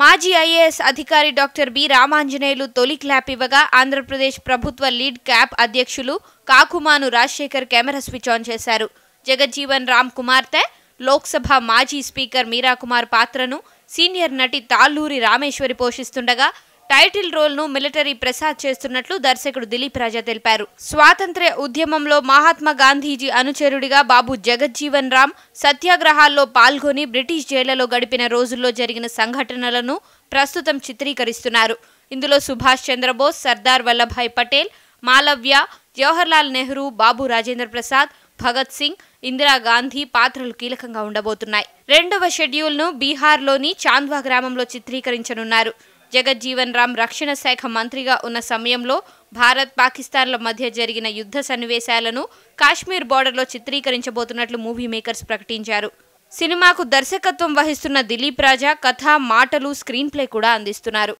మాజీ ఐఏఎస్ అధికారి doctor B Ramanjaneyulu తొలి క్లాప్ ఇవ్వగా ఆంధ్రప్రదేశ్ ప్రభుత్వ లీడ్ క్యాప్ అధ్యక్షులు Kakumanu Rajasekhar camera switch on చేశారు జగజ్జీవన్ రామ్ కుమార్తె లోక్సభ మాజీ స్పీకర్ మీరాకుమార్ పాత్రను సీనియర్ నటి తాళ్ళూరి రామేశ్వరి పోషిస్తుండగా టైటిల్ రోల్ను మిలిటరీ ప్రసాద్ చేస్తున్నట్లు దర్శకుడు దిలీప్ రాజా తెలిపారు స్వాతంత్ర్య ఉద్యమంలో మహాత్మా గాంధీజీ అనుచరుడిగా బాబు జగజ్జీవన్ రామ్ సత్యాగ్రహాల్లో పాల్గొని బ్రిటిష్ జైళ్లలో గడిపిన రోజుల్లో జరిగిన సంఘటనలను ప్రస్తుతం చిత్రీకరిస్తున్నారు ఇందులో సుభాష్ చంద్రబోస్ సర్దార్ వల్లభాయ్ పటేల్ మాలవ్య జవహర్లాల్ నెహ్రూ బాబు రాజేంద్ర ప్రసాద్ భగత్ సింగ్ ఇందిరాగాంధీ పాత్రలు కీలకంగా ఉండబోతున్నాయి రెండవ షెడ్యూల్ను బీహార్లోని చాంద్వా గ్రామంలో చిత్రీకరించనున్నారు జగజ్జీవన్ రామ్ రక్షణ శాఖ మంత్రిగా ఉన్న సమయంలో భారత్ పాకిస్తాన్ల మధ్య జరిగిన యుద్ధ సన్నివేశాలను కాశ్మీర్ బోర్డర్లో చిత్రీకరించబోతున్నట్లు మూవీ మేకర్స్ ప్రకటించారు సినిమాకు దర్శకత్వం వహిస్తున్న దిలీప్ రాజా కథ మాటలు స్క్రీన్ ప్లే కూడా అందిస్తున్నారు